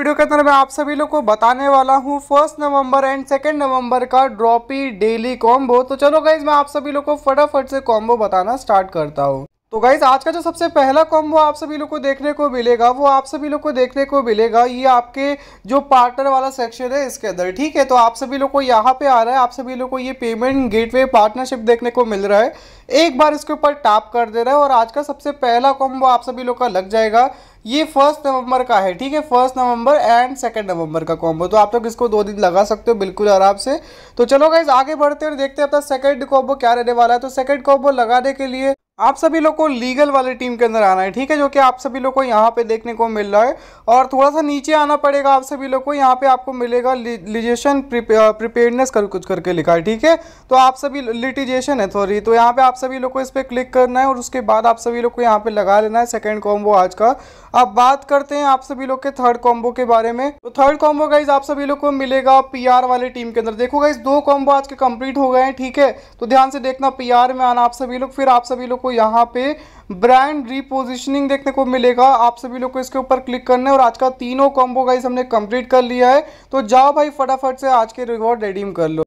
video के अंदर मैं आप सभी लोग को बताने वाला हूँ first November and second November का ड्रॉपी डेली कॉम्बो तो चलो गाइज मैं आप सभी लोग को फटाफट से कॉम्बो बताना स्टार्ट करता हूँ तो गाइज आज का जो सबसे पहला कॉम्बो आप सभी लोग को देखने को मिलेगा वो आप सभी लोग को देखने को मिलेगा ये आपके जो पार्टनर वाला सेक्शन है इसके अंदर ठीक है तो आप सभी लोग को यहाँ पे आ रहा है आप सभी लोग को ये पेमेंट गेटवे पार्टनरशिप देखने को मिल रहा है एक बार इसके ऊपर टैप कर दे रहा है और आज का सबसे पहला कॉम्बो आप सभी लोग का लग जाएगा ये फर्स्ट नवंबर का है ठीक है first November and second November का कॉम्बो तो आप लोग इसको दो दिन लगा सकते हो बिल्कुल आराम से तो चलो गाइज आगे बढ़ते हैं और देखते हैं अपना सेकंड कॉम्बो क्या रहने वाला है तो सेकंड कॉम्बो लगाने के लिए आप सभी लोग को लीगल वाले टीम के अंदर आना है ठीक है जो कि आप सभी लोग को यहाँ पे देखने को मिल रहा है और थोड़ा सा नीचे आना पड़ेगा आप सभी लोग को यहाँ पे आपको मिलेगा लिटिजेशन प्रिपेयरनेस कर कुछ करके लिखा है ठीक है तो आप सभी लिटिजेशन है थोड़ी तो यहाँ पे आप सभी लोग को इस पर क्लिक करना है और उसके बाद आप सभी लोग को यहाँ पे लगा लेना है सेकेंड कॉम्बो आज का अब बात करते हैं आप सभी लोग के थर्ड कॉम्बो के बारे में तो थर्ड कॉम्बो गाइज आप सभी लोग को मिलेगा पी वाले टीम के अंदर देखो गाइज दो कॉम्बो आज के कंप्लीट हो गए हैं ठीक है तो ध्यान से देखना पी में आना आप सभी लोग फिर आप सभी लोग को यहाँ पे ब्रांड रिपोजिशनिंग देखने को मिलेगा आप सभी लोग को इसके ऊपर क्लिक करना है और आज का तीनों कॉम्बो गाइस हमने कंप्लीट कर लिया है तो जाओ भाई फटाफट से आज के रिवॉर्ड रिडीम कर लो